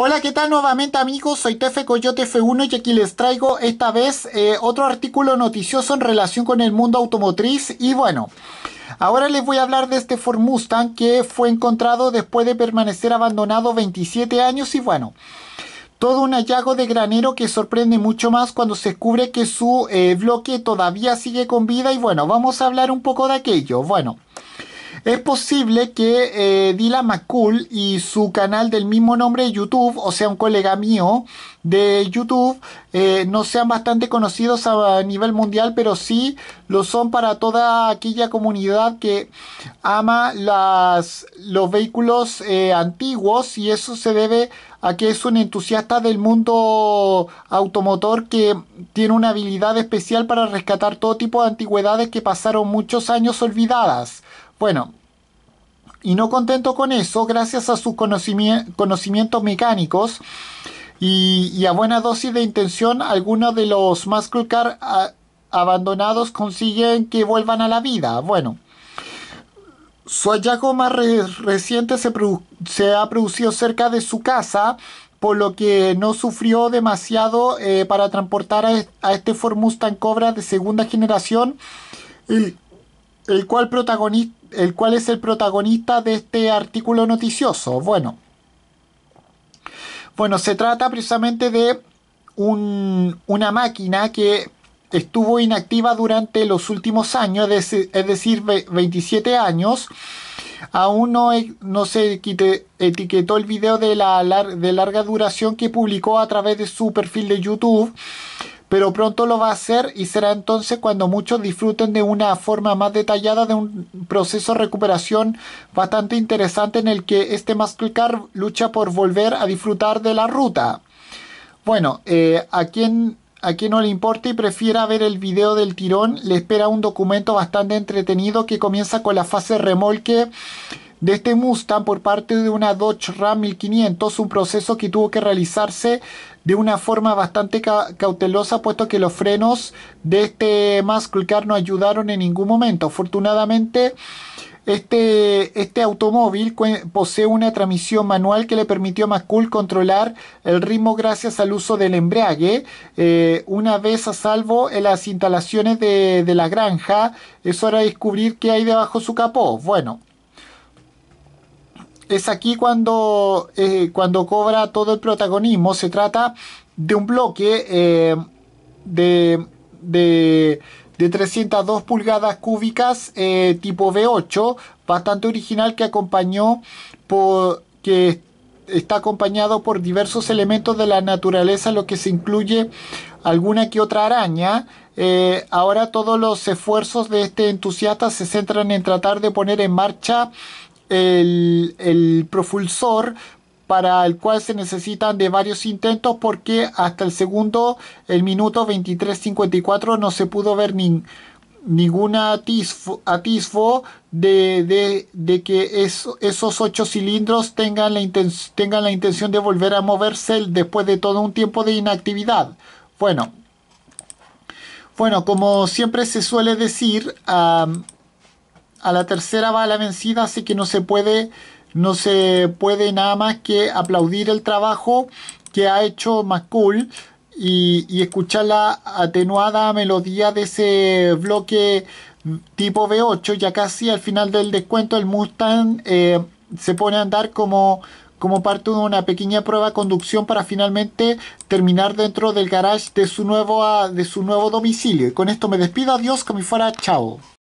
Hola, ¿qué tal nuevamente amigos? Soy Tefe Coyote F1 y aquí les traigo esta vez eh, otro artículo noticioso en relación con el mundo automotriz y bueno... Ahora les voy a hablar de este Ford Mustang que fue encontrado después de permanecer abandonado 27 años y bueno, todo un hallazgo de granero que sorprende mucho más cuando se descubre que su eh, bloque todavía sigue con vida y bueno, vamos a hablar un poco de aquello. Bueno, es posible que eh, Dylan McCool y su canal del mismo nombre de YouTube, o sea, un colega mío de YouTube, eh, no sean bastante conocidos a, nivel mundial, pero sí lo son para toda aquella comunidad que ama las, los vehículos eh, antiguos y eso se debe a que es un entusiasta del mundo automotor que tiene una habilidad especial para rescatar todo tipo de antigüedades que pasaron muchos años olvidadas. Bueno, y no contento con eso, gracias a sus conocimientos mecánicos y, a buena dosis de intención, algunos de los Muscle Car abandonados consiguen que vuelvan a la vida. Bueno, su hallazgo más reciente se, ha producido cerca de su casa, por lo que no sufrió demasiado eh, para transportar a, este Ford Mustang Cobra de segunda generación el cual, protagonista, el cual es el protagonista de este artículo noticioso. Bueno, bueno se trata precisamente de un, una máquina que estuvo inactiva durante los últimos años, es decir, 27 años. Aún no, e, no se etiquetó el video de, la, de larga duración que publicó a través de su perfil de YouTube pero pronto lo va a hacer y será entonces cuando muchos disfruten de una forma más detallada de un proceso de recuperación bastante interesante en el que este Mastercard lucha por volver a disfrutar de la ruta. Bueno, eh, a quien a quien no le importe y prefiera ver el video del tirón, le espera un documento bastante entretenido que comienza con la fase remolque de este Mustang por parte de una Dodge Ram 1500, un proceso que tuvo que realizarse de una forma bastante cautelosa, puesto que los frenos de este Masculcar no ayudaron en ningún momento. Afortunadamente, este, este, automóvil posee una transmisión manual que le permitió a Mascul controlar el ritmo gracias al uso del embrague. Eh, una vez a salvo en las instalaciones de, de la granja, es hora de descubrir qué hay debajo su capó. Bueno, es aquí cuando, eh, cuando cobra todo el protagonismo. Se trata de un bloque eh, de, de, 302 pulgadas cúbicas eh, tipo V8, bastante original que acompañó por que está acompañado por diversos elementos de la naturaleza, lo que se incluye alguna que otra araña. ahora todos los esfuerzos de este entusiasta se centran en tratar de poner en marcha el, propulsor para el cual se necesitan de varios intentos porque hasta el segundo, el minuto 23.54, no se pudo ver ningún atisfo de, que esos ocho cilindros tengan la, tengan la intención de volver a moverse después de todo un tiempo de inactividad. Bueno, bueno como siempre se suele decir a la tercera va la vencida, así que no se puede, no se puede nada más que aplaudir el trabajo que ha hecho McCool y, escuchar la atenuada melodía de ese bloque tipo B8, ya casi al final del descuento el Mustang eh, se pone a andar como, como parte de una pequeña prueba de conducción para finalmente terminar dentro del garage de su nuevo, de su nuevo domicilio. Y con esto me despido, adiós, que me fuera, chao.